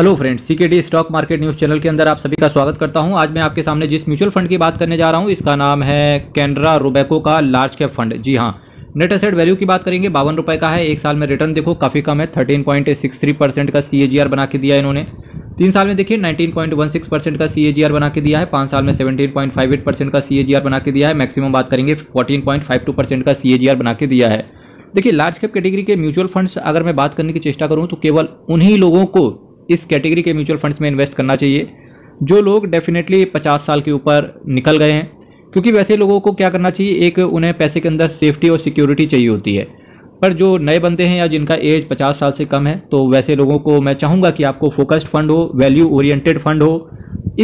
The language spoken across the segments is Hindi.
hello friends CKD stock market news channel के अंदर आप सभी का स्वागत करता हूं आज मैं आपके सामने जिस म्यूचुअल फंड की बात करने जा रहा हूं इसका नाम है कैनरा रोबैको का लार्ज कैप फंड जी हां नेट एसेट वैल्यू की बात करेंगे बावन रुपये का है एक साल में रिटर्न देखो काफ़ी कम है thirteen point six three percent का सी बना के दिया इन्होंने तीन साल में देखिए नाइनटीन परसेंट का सी बना के दिया है पाँच साल में सेवेंटीन परसेंट का सी बना के दिया है मैक्सिमम बात करेंगे फोर्टीन परसेंट का सी बना के दिया है देखिए लार्ज कैप कैटेगरी के म्यूचुअल फंड्स अगर मैं बात करने की चेष्टा करूँ तो केवल उन्हीं लोगों को इस कैटेगरी के म्यूचुअल फंड्स में इन्वेस्ट करना चाहिए जो लोग डेफिनेटली पचास साल के ऊपर निकल गए हैं क्योंकि वैसे लोगों को क्या करना चाहिए एक उन्हें पैसे के अंदर सेफ्टी और सिक्योरिटी चाहिए होती है पर जो नए बंदे हैं या जिनका एज 50 साल से कम है तो वैसे लोगों को मैं चाहूँगा कि आपको फोकस्ड फंड हो वैल्यू ओरिएंटेड फंड हो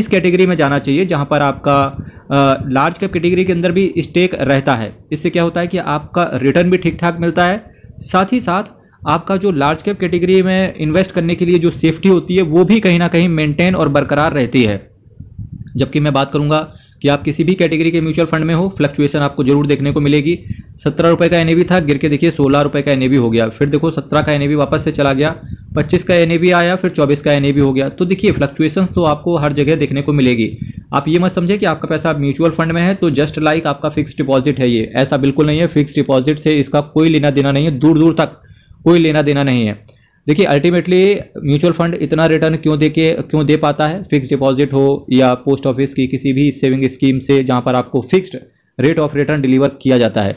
इस कैटेगरी में जाना चाहिए जहाँ पर आपका लार्ज कैप कैटेगरी के अंदर भी स्टेक रहता है इससे क्या होता है कि आपका रिटर्न भी ठीक ठाक मिलता है साथ ही साथ आपका जो लार्ज कैप कैटेगरी में इन्वेस्ट करने के लिए जो सेफ्टी होती है वो भी कहीं ना कहीं मेंटेन और बरकरार रहती है जबकि मैं बात करूंगा कि आप किसी भी कैटेगरी के म्यूचुअल फंड में हो फ्लक्चुएशन आपको जरूर देखने को मिलेगी सत्रह रुपये का एन था गिर के देखिए सोलह रुपये का एन हो गया फिर देखो सत्रह का एन वापस से चला गया पच्चीस का एन आया फिर चौबीस का एन हो गया तो देखिए फ्लक्चुएशन तो आपको हर जगह देखने को मिलेगी आप ये मत समझे कि आपका पैसा म्यूचुअल फंड में है तो जस्ट लाइक आपका फिक्स डिपॉजिट है ये ऐसा बिल्कुल नहीं है फिक्स डिपॉजिट से इसका कोई लेना देना नहीं है दूर दूर तक कोई लेना देना नहीं है देखिए अल्टीमेटली म्यूचुअल फंड इतना रिटर्न क्यों दे के क्यों दे पाता है फिक्स डिपॉजिट हो या पोस्ट ऑफिस की किसी भी सेविंग स्कीम से जहां पर आपको fixed rate of return deliver किया जाता है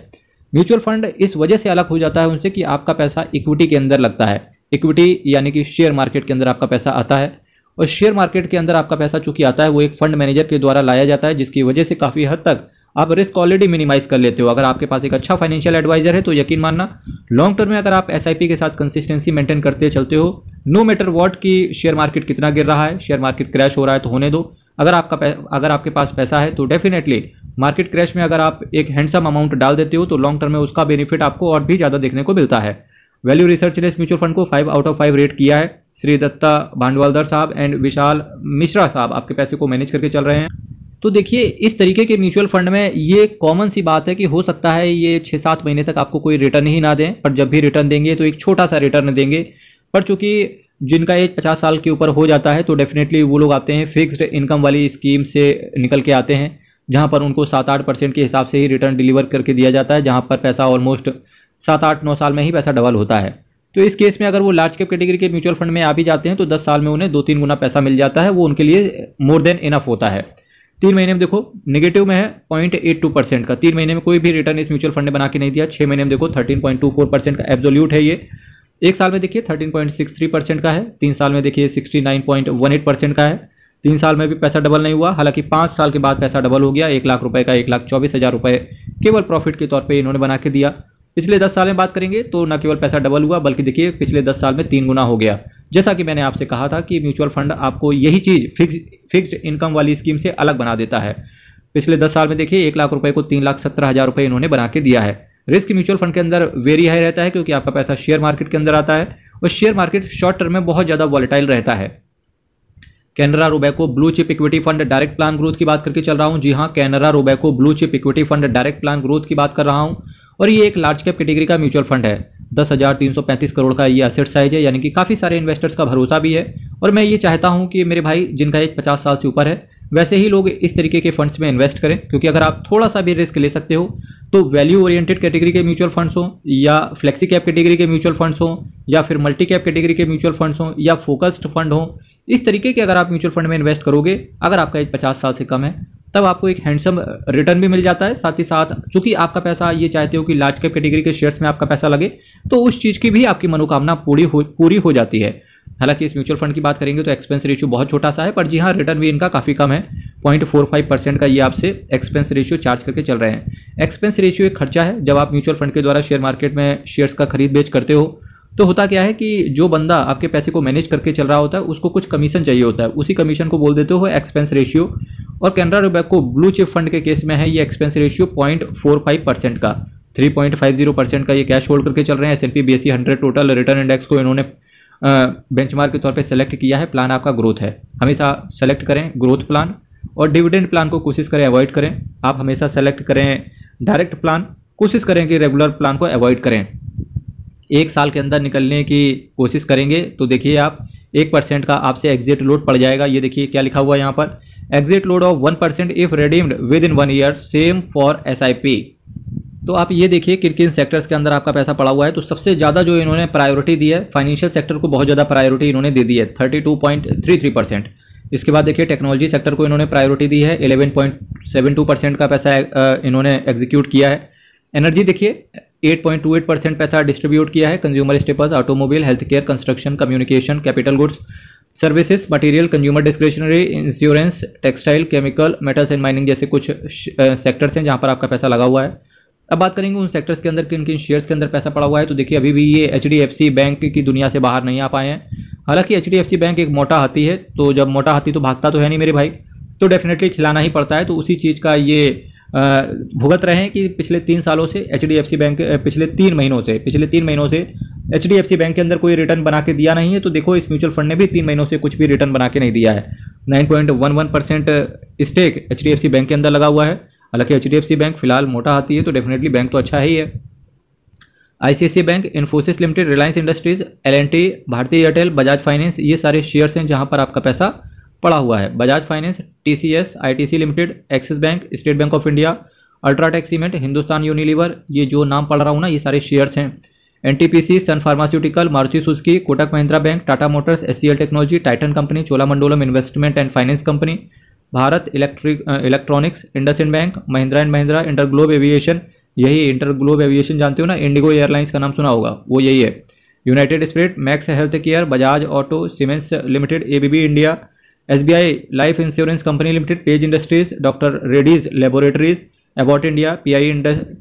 म्यूचुअल फंड इस वजह से अलग हो जाता है उनसे कि आपका पैसा इक्विटी के अंदर लगता है इक्विटी यानी कि शेयर मार्केट के अंदर आपका पैसा आता है और शेयर मार्केट के अंदर आपका पैसा चूंकि आता है वो एक फंड मैनेजर के द्वारा लाया जाता है जिसकी वजह से काफ़ी हद तक आप रिस्क ऑलरेडी मिनिमाइज कर लेते हो अगर आपके पास एक अच्छा फाइनेंशियल एडवाइजर है तो यकीन मानना लॉन्ग टर्म में अगर आप एस के साथ कंसिस्टेंसी मेंटेन करते चलते हो नो मैटर वॉट की शेयर मार्केट कितना गिर रहा है शेयर मार्केट क्रैश हो रहा है तो होने दो अगर आपका अगर आपके पास पैसा है तो डेफिनेटली मार्केट क्रैश में अगर आप एक हैंडसम अमाउंट डाल देते हो तो लॉन्ग टर्म में उसका बेनिफिट आपको और भी ज़्यादा देखने को मिलता है वैल्यू रिसर्च ने इस म्यूचुअल फंड को five out of five rate किया है श्री दत्ता भांडवालदर साहब एंड विशाल मिश्रा साहब आपके पैसे को मैनेज करके चल रहे हैं तो देखिए इस तरीके के म्यूचुअल फंड में ये कॉमन सी बात है कि हो सकता है ये छः सात महीने तक आपको कोई रिटर्न ही ना दें पर जब भी रिटर्न देंगे तो एक छोटा सा रिटर्न देंगे पर चूंकि जिनका एज पचास साल के ऊपर हो जाता है तो डेफिनेटली वो लोग आते हैं फिक्स्ड इनकम वाली स्कीम से निकल के आते हैं जहाँ पर उनको सात आठ परसेंट के हिसाब से ही रिटर्न डिलीवर करके दिया जाता है जहाँ पर पैसा ऑलमोस्ट सात आठ नौ साल में ही पैसा डबल होता है तो इस केस में अगर वो लार्ज कैप कैटेगरी के म्यूचुअल फंड में आ भी जाते हैं तो दस साल में उन्हें दो तीन गुना पैसा मिल जाता है वो उनके लिए मोर देन इनफ होता है तीन महीने में देखो नेगेटिव में है पॉइंट एट टू परसेंट का तीन महीने में कोई भी रिटर्न इस म्यूचुअल फंड ने बना के नहीं दिया छः महीने में देखो thirteen point two four percent का एब्जोल्यूट है ये एक साल में देखिए thirteen point six three percent का है तीन साल में देखिए sixty nine point one eight percent का है तीन साल में भी पैसा डबल नहीं हुआ हालांकि पांच साल के बाद पैसा डबल हो गया एक लाख रुपए का एक लाख चौबीस हज़ार रुपये केवल प्रॉफिट के तौर पर इन्होंने बना के दिया पिछले दस साल में बात करेंगे तो न केवल पैसा डबल हुआ बल्कि देखिए पिछले दस साल में तीन गुना हो गया जैसा कि मैंने आपसे कहा था कि म्यूचुअल फंड आपको यही चीज़ फिक्स फिक्स्ड इनकम वाली स्कीम से अलग बना देता है पिछले दस साल में देखिए एक लाख रुपए को तीन लाख सत्रह हज़ार रुपये इन्होंने बना के दिया है रिस्क म्यूचुअल फंड के अंदर वेरी हाई रहता है क्योंकि आपका पैसा शेयर मार्केट के अंदर आता है और शेयर मार्केट शॉर्ट टर्म में बहुत ज़्यादा वॉलेटाइल रहता है Canara Robeco blue chip equity fund direct plan growth की बात करके चल रहा हूँ जी हाँ Canara Robeco blue chip equity fund direct plan growth की बात कर रहा हूँ और ये एक लार्ज कैप कैटेगरी का म्यूचुअल फंड है दस हज़ार तीन सौ पैंतीस करोड़ का ये असेट साइज है यानी कि काफ़ी सारे इन्वेस्टर्स का भरोसा भी है और मैं ये चाहता हूँ कि मेरे भाई जिनका एज पचास साल से ऊपर है वैसे ही लोग इस तरीके के फंड्स में इन्वेस्ट करें क्योंकि अगर आप थोड़ा सा भी रिस्क ले सकते हो तो वैल्यू ओरिएंटेड कैटेगरी के म्यूचुअल फंड्स हों या फ्लेक्सी कैप कैटेगरी के म्यूचुअल फंड्स हों या फिर मल्टी कैप कैटेगरी के म्यूचुअल फंड्स हों या फोकस्ड फंड हों इस तरीके के अगर आप म्यूचुअल फंड में इन्वेस्ट करोगे अगर आपका एज पचास साल से कम है तब आपको एक हैंडसम रिटर्न भी मिल जाता है साथ ही साथ चूंकि आपका पैसा ये चाहते हो कि लार्ज कैप कैटेगरी के शेयर्स में आपका पैसा लगे तो उस चीज़ की भी आपकी मनोकामना पूरी हो पूरी हो जाती है हालांकि इस म्यूचुअल फंड की बात करेंगे तो एक्सपेंस रेशियो बहुत छोटा सा है पर जी हाँ रिटर्न भी इनका काफ़ी कम है पॉइंट फोर फाइव परसेंट का ये आपसे एक्सपेंस रेशियो चार्ज करके चल रहे हैं एक्सपेंस रेशियो एक खर्चा है जब आप म्यूचुअल फंड के द्वारा शेयर मार्केट में शेयर्स का खरीद बेच करते हो तो होता क्या है कि जो बंदा आपके पैसे को मैनेज करके चल रहा होता है उसको कुछ कमीशन चाहिए होता है उसी कमीशन को बोल देते हो एक्सपेंस रेशियो और कैनरा को ब्लू चिप फंड के केस में है ये expense ratio point four five percent का three point five zero percent का ये कैश होल्ड करके चल रहे हैं S N P B S C hundred total return index को इन्होंने बेंचमार्क के तौर पर सेलेक्ट किया है प्लान आपका ग्रोथ है हमेशा सेलेक्ट करें ग्रोथ प्लान और डिविडेंड प्लान को कोशिश करें अवॉइड करें आप हमेशा सेलेक्ट करें डायरेक्ट प्लान कोशिश करें कि रेगुलर प्लान को अवॉइड करें एक साल के अंदर निकलने की कोशिश करेंगे तो देखिए आप एक परसेंट का आपसे एग्जिट लोड पड़ जाएगा ये देखिए क्या लिखा हुआ है यहाँ पर exit load of one percent if redeemed within one year same for एस तो आप ये देखिए किन किन सेक्टर्स के अंदर आपका पैसा पड़ा हुआ है तो सबसे ज़्यादा जो इन्होंने प्रायोरिटी दी है फाइनेंशियल सेक्टर को बहुत ज़्यादा प्रायोरिटी इन्होंने दे दी है thirty two point three three percent इसके बाद देखिए टेक्नोलॉजी सेक्टर को इन्होंने प्रायोरिटी दी है 11.72 परसेंट का पैसा इन्होंने एग्जीक्यूट किया है एनर्जी देखिए 8.28 परसेंट पैसा डिस्ट्रीब्यूट किया है consumer staples automobile health care construction communication capital goods services material consumer discretionary insurance textile chemical metals and mining जैसे कुछ सेक्टर्स हैं जहाँ पर आपका पैसा लगा हुआ है अब बात करेंगे उन सेक्टर्स के अंदर किन किन शेयर्स के अंदर पैसा पड़ा हुआ है तो देखिए अभी भी ये एच बैंक की दुनिया से बाहर नहीं आ पाए हैं हालांकि एच बैंक एक मोटा हाथी है तो जब मोटा हाथी तो भागता तो है नहीं मेरे भाई तो डेफिनेटली खिलाना ही पड़ता है तो उसी चीज़ का ये भुगत रहे हैं कि पिछले तीन सालों से एच बैंक पिछले तीन महीनों से पिछले तीन महीनों से एच बैंक के अंदर कोई रिटर्न बना के दिया नहीं है तो देखो इस म्यूचुअल फंड ने भी तीन महीनों से कुछ भी रिटर्न बना के नहीं दिया है 9.11 परसेंट स्टेक एच बैंक के अंदर लगा हुआ है हालांकि एच बैंक फिलहाल मोटा आती है तो डेफिनेटली बैंक तो अच्छा ही है I bank Infosys limited Reliance industries L Bharti Airtel Bajaj finance ये सारे शेयर्स हैं जहां पर आपका पैसा पड़ा हुआ है Bajaj finance TCS ITC limited Axis bank State Bank of India UltraTech cement Hindustan Unilever ये जो नाम पढ़ रहा हूँ ना ये सारे शेयर्स हैं NTPC Sun pharmaceutical Maruti Suzuki Kotak Mahindra bank Tata motors S technology Titan company Cholamandalam investment and finance company Bharat electric electronics IndusInd bank Mahindra and Mahindra InterGlobe aviation यही इंटरग्लोब एविएशन जानते हो ना इंडिगो एयरलाइंस का नाम सुना होगा वो यही है United Spirit Max health care Bajaj auto Siemens limited ABB India S B I life insurance company limited Page industries doctor Reddy's laboratories Abbott India P I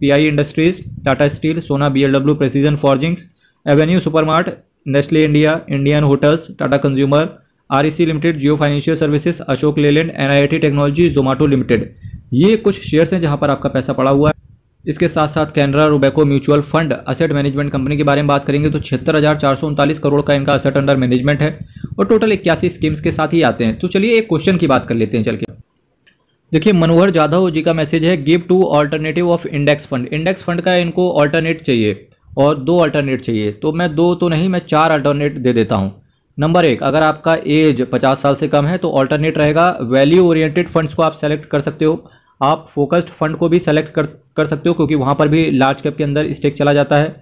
P I industries Tata steel Sona BLW precision forgings Avenue Supermart Nestle India Indian hotels Tata consumer REC limited Jio financial services Ashok Leyland NIT technology Zomato limited ये कुछ शेयर्स हैं जहाँ पर आपका पैसा पड़ा हुआ है इसके साथ साथ Canara Robeco mutual fund asset management company के बारे में बात करेंगे तो छिहत्तर करोड़ का इनका असेट अंडर मैनेजमेंट है और टोटल इक्यासी स्कीम्स के साथ ही आते हैं तो चलिए एक क्वेश्चन की बात कर लेते हैं चल के देखिए मनोहर जाधव जी का मैसेज है give to alternative of index fund index fund का इनको ऑल्टरनेट चाहिए और दो अल्टरनेट चाहिए तो मैं दो तो नहीं मैं चार अल्टरनेट दे देता हूँ नंबर एक अगर आपका एज 50 साल से कम है तो ऑल्टरनेट रहेगा वैल्यू ओरिएंटेड फंड्स को आप सेलेक्ट कर सकते हो आप फोकस्ड फंड को भी सेलेक्ट कर कर सकते हो क्योंकि वहाँ पर भी लार्ज कैप के अंदर स्टेक चला जाता है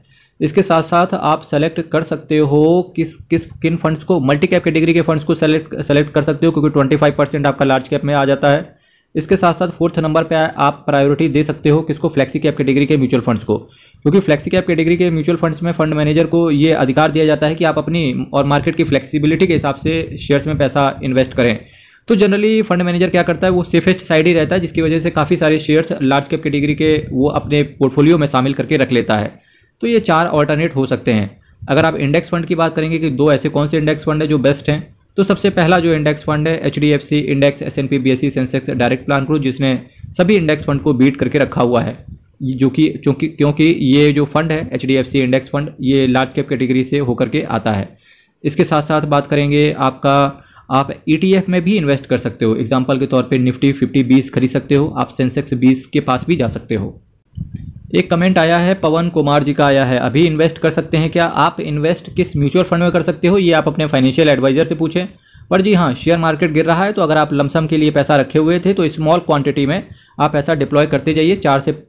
इसके साथ साथ आप सेलेक्ट कर सकते हो किस किस किन फंड्स को मल्टी कैप कैटेगरी के फंड्स को सेलेक्ट सेलेक्ट कर सकते हो क्योंकि ट्वेंटी फाइव परसेंट आपका लार्ज कैप में आ जाता है इसके साथ साथ फोर्थ नंबर पे आप प्रायोरिटी दे सकते हो किसको फ्लैक्सी कैप कैटेगरी के म्यूचुअल फंड्स को क्योंकि फ्लैक्सी कैप कैटेगरी के म्यूचुअल फंड्स में फंड मैनेजर को ये अधिकार दिया जाता है कि आप अपनी और मार्केट की फ्लैक्सीबिलिटी के हिसाब से शेयर्स में पैसा इन्वेस्ट करें तो जनरली फंड मैनेजर क्या करता है वो सेफेस्ट साइड ही रहता है जिसकी वजह से काफ़ी सारे शेयर्स लार्ज कैप कैटेगरी के वो अपने पोर्टफोलियो में शामिल करके रख लेता है तो ये चार ऑल्टरनेट हो सकते हैं अगर आप इंडेक्स फंड की बात करेंगे कि दो ऐसे कौन से इंडेक्स फंड है जो बेस्ट हैं तो सबसे पहला जो इंडेक्स फंड है H D F C index S N P B S C sensex direct plan group जिसने सभी इंडेक्स फंड को बीट करके रखा हुआ है जो कि चूंकि क्योंकि ये जो फंड है H D F C index fund ये लार्ज कैप कैटेगरी से होकर के आता है इसके साथ साथ बात करेंगे आपका आप ई e में भी इन्वेस्ट कर सकते हो एग्जाम्पल के तौर पर निफ्टी फिफ्टी बीस खरीद सकते हो आप सेंसेक्स बीस के पास भी जा सकते हो एक कमेंट आया है पवन कुमार जी का आया है अभी इन्वेस्ट कर सकते हैं क्या आप इन्वेस्ट किस म्यूचुअल फंड में कर सकते हो ये आप अपने फाइनेंशियल एडवाइजर से पूछें पर जी हाँ शेयर मार्केट गिर रहा है तो अगर आप लमसम के लिए पैसा रखे हुए थे तो स्मॉल क्वांटिटी में आप पैसा डिप्लॉय करते जाइए चार से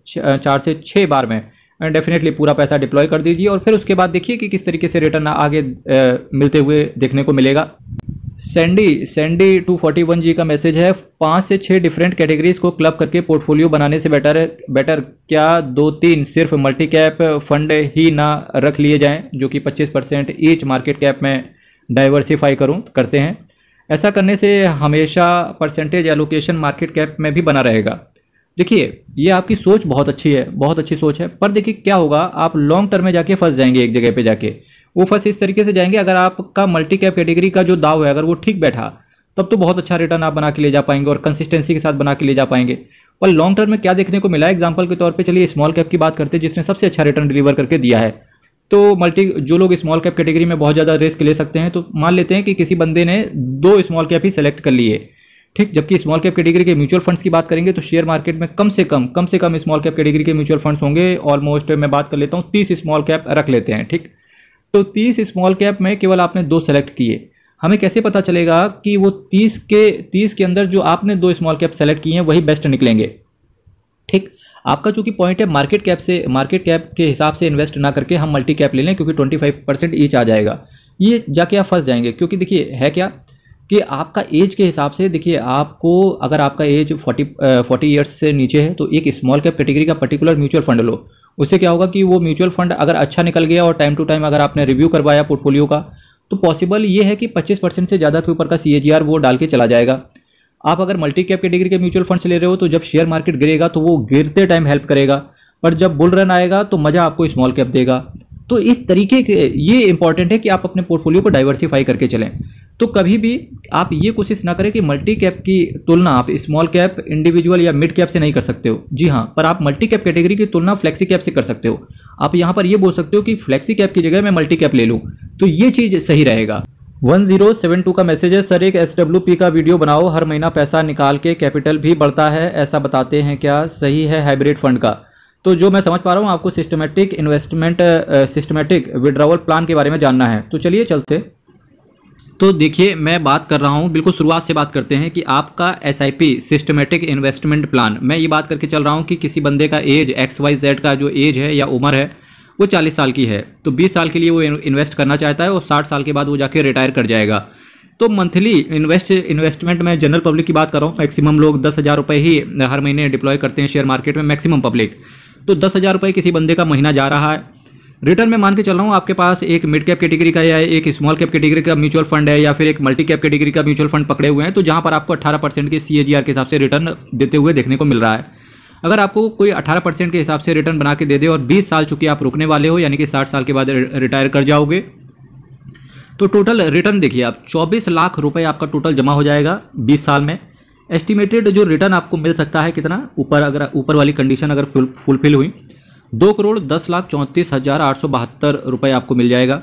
चार से छः बार में डेफिनेटली पूरा पैसा डिप्लॉय कर दीजिए और फिर उसके बाद देखिए कि किस तरीके से रिटर्न आगे मिलते हुए देखने को मिलेगा Sandy Sandy two forty one ji का मैसेज है पाँच से छः डिफरेंट कैटेगरीज को क्लब करके पोर्टफोलियो बनाने से बेटर है बेटर क्या दो तीन सिर्फ मल्टी कैप फंड ही ना रख लिए जाएं जो कि पच्चीस परसेंट ईच मार्केट कैप में डाइवर्सिफाई करूं करते हैं ऐसा करने से हमेशा परसेंटेज एलोकेशन मार्केट कैप में भी बना रहेगा देखिए ये आपकी सोच बहुत अच्छी है बहुत अच्छी सोच है पर देखिए क्या होगा आप लॉन्ग टर्म में जाके फंस जाएंगे एक जगह पे जाके वो फंस इस तरीके से जाएंगे अगर आपका मल्टी कैप कैटेगरी का जो दाव है अगर वो ठीक बैठा तब तो बहुत अच्छा रिटर्न आप बना के ले जा पाएंगे और कंसिस्टेंसी के साथ बना के ले जा पाएंगे पर लॉन्ग टर्म में क्या देखने को मिला एग्जाम्पल के तौर पर चलिए स्मॉल कैप की बात करते हैं जिसने सबसे अच्छा रिटर्न डिलीवर करके दिया है तो मल्टी जो लोग स्मॉल कैप कैटेगरी में बहुत ज़्यादा रिस्क ले सकते हैं तो मान लेते हैं कि किसी बंदे ने दो स्मॉल कैप ही सेलेक्ट कर लिए ठीक जबकि स्मॉल कैप कैटेगरी के म्यूचुअल फंड्स की बात करेंगे तो शेयर मार्केट में कम से कम कम से कम स्मॉल कैप कैटेगरी के म्यूचुअल फंड्स होंगे ऑलमोस्ट मैं बात कर लेता हूँ तीस स्मॉल कैप रख लेते हैं ठीक तो तीस स्मॉल कैप में केवल आपने दो सेलेक्ट किए हमें कैसे पता चलेगा कि वो तीस के तीस के अंदर जो आपने दो स्मॉल कैप सेलेक्ट किए हैं वही बेस्ट निकलेंगे ठीक आपका चूंकि पॉइंट है मार्केट कैप से मार्केट कैप के हिसाब से इन्वेस्ट ना करके हम मल्टी कैप ले लें क्योंकि 25 परसेंट ईच आ जाएगा ये जाके आप फंस जाएंगे क्योंकि देखिए है क्या कि आपका एज के हिसाब से देखिए आपको अगर आपका एज 40 फोर्टी ईयर्स से नीचे है तो एक स्मॉल कैप कैटेगरी का पर्टिकुलर म्यूचुअल फंड लो उससे क्या होगा कि वो म्यूचुअल फंड अगर अच्छा निकल गया और टाइम टू टाइम अगर आपने रिव्यू करवाया पोर्टफोलियो का तो पॉसिबल ये है कि 25 परसेंट से ज़्यादा के ऊपर का सी वो डाल के चला जाएगा आप अगर मल्टी कैप कैटेगरी के म्यूचुअल फंड से ले रहे हो तो जब शेयर मार्केट गिरेगा तो वो गिरते टाइम हेल्प करेगा पर जब बुल रन आएगा तो मज़ा आपको स्मॉल कैप देगा तो इस तरीके के ये इंपॉर्टेंट है कि आप अपने पोर्टफोलियो को डाइवर्सिफाई करके चलें तो कभी भी आप ये कोशिश ना करें कि मल्टी कैप की तुलना आप स्मॉल कैप इंडिविजुअल या मिड कैप से नहीं कर सकते हो जी हाँ पर आप मल्टी कैप कैटेगरी की तुलना फ्लेक्सी कैप से कर सकते हो आप यहाँ पर यह बोल सकते हो कि फ्लेक्सी कैप की जगह मैं मल्टी कैप ले लूँ तो ये चीज़ सही रहेगा 1072 का मैसेज है सर एक एस का वीडियो बनाओ हर महीना पैसा निकाल के कैपिटल भी बढ़ता है ऐसा बताते हैं क्या सही है हाइब्रिड फंड का तो जो मैं समझ पा रहा हूँ आपको systematic investment systematic withdrawal plan के बारे में जानना है तो चलिए चलते तो देखिए मैं बात कर रहा हूँ बिल्कुल शुरुआत से बात करते हैं कि आपका S I P systematic investment plan मैं ये बात करके चल रहा हूँ कि किसी बंदे का एज एक्स वाई जेड का जो एज है या उम्र है वो चालीस साल की है तो बीस साल के लिए वो इन्वेस्ट करना चाहता है और साठ साल के बाद वो जाके रिटायर कर जाएगा तो मंथली इन्वेस्ट इन्वेस्टमेंट में जनरल पब्लिक की बात कर रहा हूँ मैक्सिमम लोग दस हज़ार रुपये ही हर महीने डिप्लॉय करते हैं शेयर मार्केट में मैक्सिमम पब्लिक तो दस हज़ार रुपये किसी बंदे का महीना जा रहा है रिटर्न में मान के चल रहा हूँ आपके पास एक मिड कैप कैटेगरी का या एक स्मॉल कैप कैटेगरी का म्यूचुअल फंड है या फिर एक मल्टी कैप कैटेगरी का म्यूचुअल फंड पकड़े हुए हैं तो जहाँ पर आपको अट्ठारह परसेंट के सी के हिसाब से रिटर्न देते हुए देखने को मिल रहा है अगर आपको कोई 18 परसेंट के हिसाब से रिटर्न बना के दे दे और बीस साल चूंकि आप रुकने वाले हो यानी कि साठ साल के बाद रिटायर कर जाओगे तो टोटल रिटर्न देखिए आप चौबीस लाख रुपये आपका टोटल जमा हो जाएगा बीस साल में एस्टिमेटेड जो रिटर्न आपको मिल सकता है कितना ऊपर अगर ऊपर वाली कंडीशन अगर फुलफिल हुई दो करोड़ दस लाख चौंतीस हज़ार आठ सौ बहत्तर रुपये आपको मिल जाएगा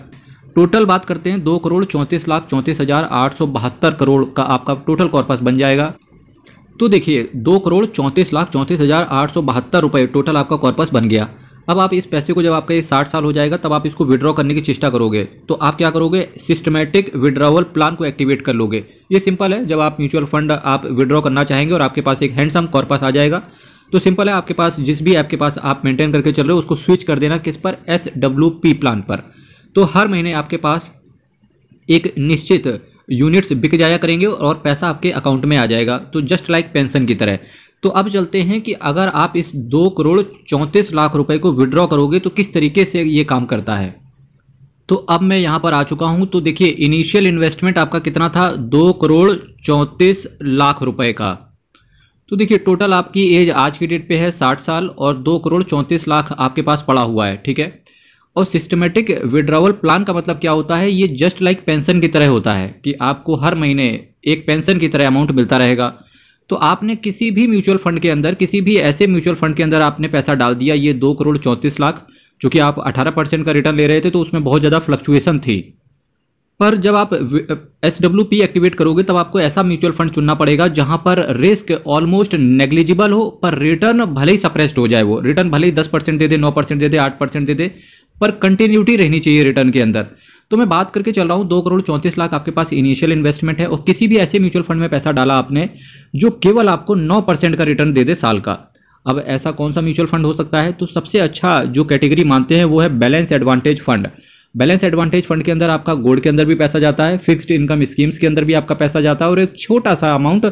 टोटल बात करते हैं दो करोड़ चौंतीस लाख चौंतीस हज़ार आठ सौ बहत्तर करोड़ का आपका टोटल कॉर्पस बन जाएगा तो देखिए दो करोड़ चौंतीस लाख चौंतीस हज़ार आठ सौ बहत्तर रुपये टोटल आपका कॉर्पस बन गया अब आप इस पैसे को जब आपका ये साठ साल हो जाएगा तब आप इसको विड्रॉ करने की चेष्टा करोगे तो आप क्या करोगे सिस्टमेटिक विड्रॉवल प्लान को एक्टिवेट कर लोगे ये सिंपल है जब आप म्यूचुअल फंड आप विड्रॉ करना चाहेंगे और आपके पास एक हैंडसम कॉर्पस आ जाएगा तो सिंपल है आपके पास जिस भी ऐप के पास आप मेंटेन करके चल रहे हो उसको स्विच कर देना किस पर एस डब्ल्यू पी प्लान पर तो हर महीने आपके पास एक निश्चित यूनिट्स बिक जाया करेंगे और पैसा आपके अकाउंट में आ जाएगा तो जस्ट लाइक पेंशन की तरह तो अब चलते हैं कि अगर आप इस दो करोड़ चौंतीस लाख रुपए को विड्रॉ करोगे तो किस तरीके से ये काम करता है तो अब मैं यहाँ पर आ चुका हूँ तो देखिए इनिशियल इन्वेस्टमेंट आपका कितना था दो करोड़ चौंतीस लाख रुपए का तो देखिए टोटल आपकी एज आज की डेट पे है साठ साल और दो करोड़ चौंतीस लाख आपके पास पड़ा हुआ है ठीक है और सिस्टमेटिक विड्रावल प्लान का मतलब क्या होता है ये जस्ट लाइक पेंशन की तरह होता है कि आपको हर महीने एक पेंशन की तरह अमाउंट मिलता रहेगा तो आपने किसी भी म्यूचुअल फंड के अंदर किसी भी ऐसे म्यूचुअल फंड के अंदर आपने पैसा डाल दिया ये दो करोड़ चौंतीस लाख चूंकि आप अठारह परसेंट का रिटर्न ले रहे थे तो उसमें बहुत ज़्यादा फ्लक्चुएसन थी पर जब आप एस डब्ल्यू पी एक्टिवेट करोगे तब आपको ऐसा म्यूचुअल फंड चुनना पड़ेगा जहां पर रिस्क ऑलमोस्ट नेग्लिजिबल हो पर रिटर्न भले ही सप्रेस्ड हो जाए वो रिटर्न भले ही दस परसेंट दे दे नौ परसेंट दे दे आठ परसेंट दे दे पर कंटिन्यूटी रहनी चाहिए रिटर्न के अंदर तो मैं बात करके चल रहा हूँ दो करोड़ चौंतीस लाख आपके पास इनिशियल इन्वेस्टमेंट है और किसी भी ऐसे म्यूचुअल फंड में पैसा डाला आपने जो केवल आपको नौ परसेंट का रिटर्न दे दे साल का अब ऐसा कौन सा म्यूचुअल फंड हो सकता है तो सबसे अच्छा जो कैटेगरी मानते हैं वो है balance advantage fund balance advantage fund के अंदर आपका गोल्ड के अंदर भी पैसा जाता है फिक्स्ड इनकम स्कीम्स के अंदर भी आपका पैसा जाता है और एक छोटा सा अमाउंट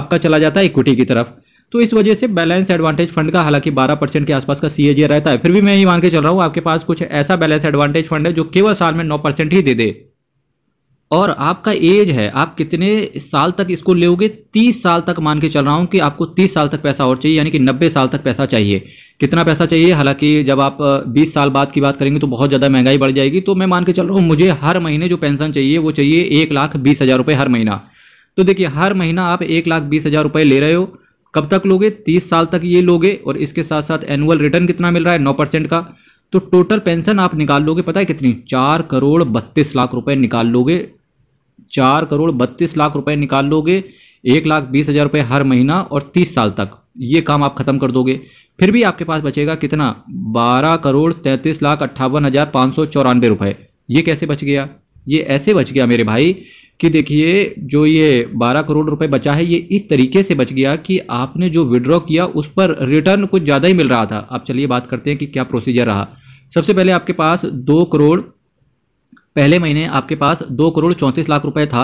आपका चला जाता है इक्विटी की तरफ तो इस वजह से बैलेंस एडवांटेज फंड का हालांकि 12 परसेंट के आसपास का सी रहता है फिर भी मैं ये मान के चल रहा हूँ आपके पास कुछ ऐसा बैलेंस एडवांटेज फंड है जो केवल साल में नौ परसेंट ही दे दे और आपका एज है आप कितने साल तक इसको लोगे तीस साल तक मान के चल रहा हूँ कि आपको तीस साल तक पैसा और चाहिए यानी कि नब्बे साल तक पैसा चाहिए कितना पैसा चाहिए हालांकि जब आप बीस साल बाद की बात करेंगे तो बहुत ज़्यादा महंगाई बढ़ जाएगी तो मैं मान के चल रहा हूँ मुझे हर महीने जो पेंशन चाहिए वो चाहिए एक लाख बीस हज़ार रुपये हर महीना तो देखिए हर महीना आप एक लाख बीस हज़ार रुपये ले रहे हो कब तक लोगे तीस साल तक ये लोगे और इसके साथ साथ एनुअल रिटर्न कितना मिल रहा है नौ परसेंट का तो टोटल पेंशन आप निकाल लोगे पता है कितनी चार करोड़ बत्तीस लाख रुपए निकाल लोगे चार करोड़ बत्तीस लाख रुपए निकाल लोगे एक लाख बीस हजार रुपये हर महीना और तीस साल तक ये काम आप खत्म कर दोगे फिर भी आपके पास बचेगा कितना बारह करोड़ तैंतीस लाख अट्ठावन हजार पाँच सौ चौरानवे रुपये ये कैसे बच गया ये ऐसे बच गया मेरे भाई कि देखिए जो ये बारह करोड़ रुपए बचा है ये इस तरीके से बच गया कि आपने जो विड्रॉ किया उस पर रिटर्न कुछ ज़्यादा ही मिल रहा था अब चलिए बात करते हैं कि क्या प्रोसीजर रहा सबसे पहले आपके पास दो करोड़ पहले महीने आपके पास दो करोड़ चौंतीस लाख रुपए था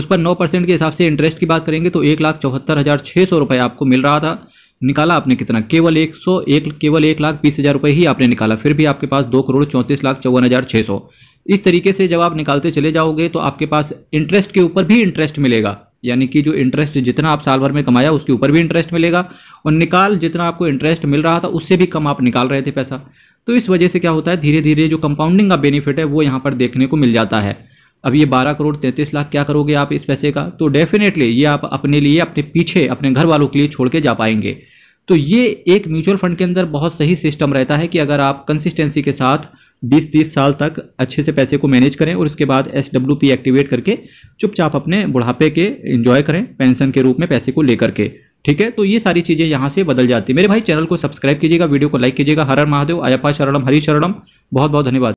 उस पर नौ परसेंट के हिसाब से इंटरेस्ट की बात करेंगे तो एक लाख चौहत्तर हज़ार छः सौ रुपये आपको मिल रहा था निकाला आपने कितना केवल एक सौ एक केवल एक लाख बीस हज़ार रुपये ही आपने निकाला फिर भी आपके पास दो करोड़ चौंतीस लाख चौवन हज़ार छः सौ इस तरीके से जब आप निकालते चले जाओगे तो आपके पास इंटरेस्ट के ऊपर भी इंटरेस्ट मिलेगा यानी कि जो इंटरेस्ट जितना आप साल भर में कमाया उसके ऊपर भी इंटरेस्ट मिलेगा और निकाल जितना आपको इंटरेस्ट मिल रहा था उससे भी कम आप निकाल रहे थे पैसा तो इस वजह से क्या होता है धीरे धीरे जो कंपाउंडिंग का बेनिफिट है वो यहाँ पर देखने को मिल जाता है अब ये बारह करोड़ तैंतीस लाख क्या करोगे आप इस पैसे का तो डेफिनेटली ये आप अपने लिए अपने पीछे अपने घर वालों के लिए छोड़ के जा पाएंगे तो ये एक म्यूचुअल फंड के अंदर बहुत सही सिस्टम रहता है कि अगर आप कंसिस्टेंसी के साथ बीस तीस साल तक अच्छे से पैसे को मैनेज करें और उसके बाद एस पी एक्टिवेट करके चुपचाप अपने बुढ़ापे के इंजॉय करें पेंशन के रूप में पैसे को लेकर के ठीक है तो ये सारी चीज़ें यहाँ से बदल जाती है मेरे भाई चैनल को सब्सक्राइब कीजिएगा वीडियो को लाइक कीजिएगा हर हर महादेव आयापा शरणम हरी शरणम बहुत बहुत धन्यवाद